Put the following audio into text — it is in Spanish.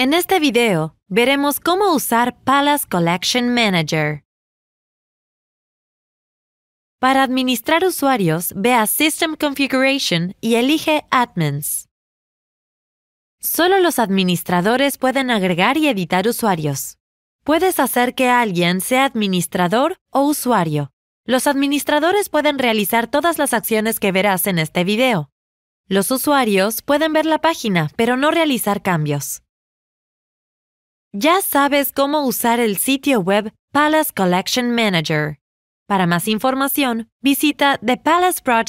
En este video, veremos cómo usar Palace Collection Manager. Para administrar usuarios, ve a System Configuration y elige Admins. Solo los administradores pueden agregar y editar usuarios. Puedes hacer que alguien sea administrador o usuario. Los administradores pueden realizar todas las acciones que verás en este video. Los usuarios pueden ver la página, pero no realizar cambios. Ya sabes cómo usar el sitio web Palace Collection Manager. Para más información, visita thepalaceproject.org.